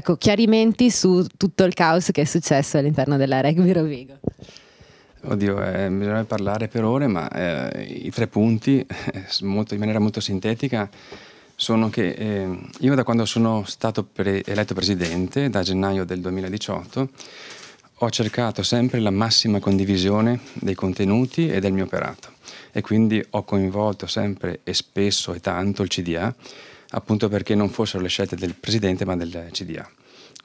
Ecco, chiarimenti su tutto il caos che è successo all'interno della Rugby Rovigo. Oddio, eh, bisogna parlare per ore, ma eh, i tre punti, eh, molto, in maniera molto sintetica, sono che eh, io da quando sono stato pre- eletto presidente, da gennaio del 2018, ho cercato sempre la massima condivisione dei contenuti e del mio operato e quindi ho coinvolto sempre e spesso e tanto il CDA appunto perché non fossero le scelte del Presidente ma del CDA.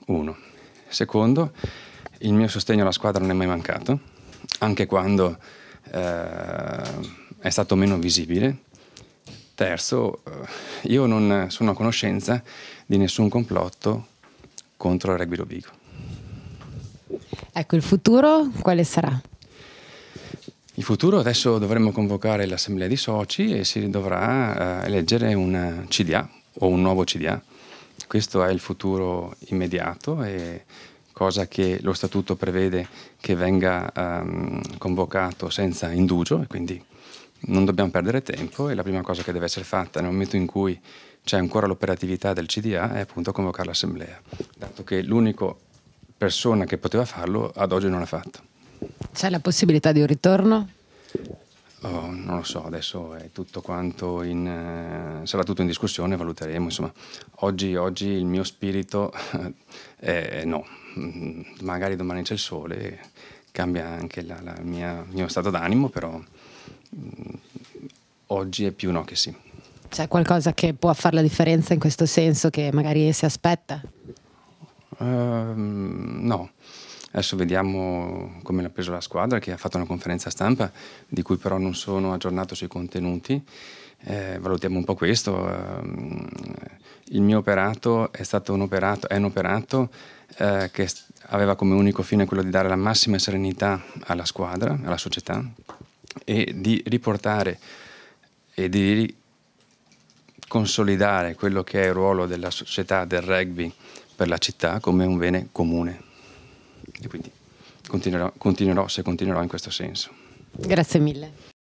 Uno. Secondo, il mio sostegno alla squadra non è mai mancato, anche quando eh, è stato meno visibile. Terzo, eh, io non sono a conoscenza di nessun complotto contro il rugby Rovigo. Ecco, il futuro quale sarà? In futuro adesso dovremo convocare l'assemblea di soci e si dovrà eh, eleggere un CDA o un nuovo CDA. Questo è il futuro immediato e cosa che lo statuto prevede che venga ehm, convocato senza indugio e quindi non dobbiamo perdere tempo e la prima cosa che deve essere fatta nel momento in cui c'è ancora l'operatività del CDA è appunto convocare l'assemblea, dato che l'unica persona che poteva farlo ad oggi non l'ha fatto. C'è la possibilità di un ritorno? Oh, non lo so, adesso è tutto quanto in, eh, sarà tutto in discussione, valuteremo. Insomma, oggi, oggi il mio spirito è no, mm, magari domani c'è il sole, cambia anche la, la mia, il mio stato d'animo, però mh, mm, oggi è più no che sì. C'è qualcosa che può fare la differenza in questo senso che magari si aspetta? Uh, no Adesso vediamo come l'ha preso la squadra che ha fatto una conferenza stampa di cui però non sono aggiornato sui contenuti. Eh, valutiamo un po' questo. Ehm, il mio operato è stato un operato, è un operato eh, che aveva come unico fine quello di dare la massima serenità alla squadra, alla società e di riportare e di consolidare quello che è il ruolo della società del rugby per la città come un bene comune. E quindi continuerò, continuerò se continuerò in questo senso. Grazie mille.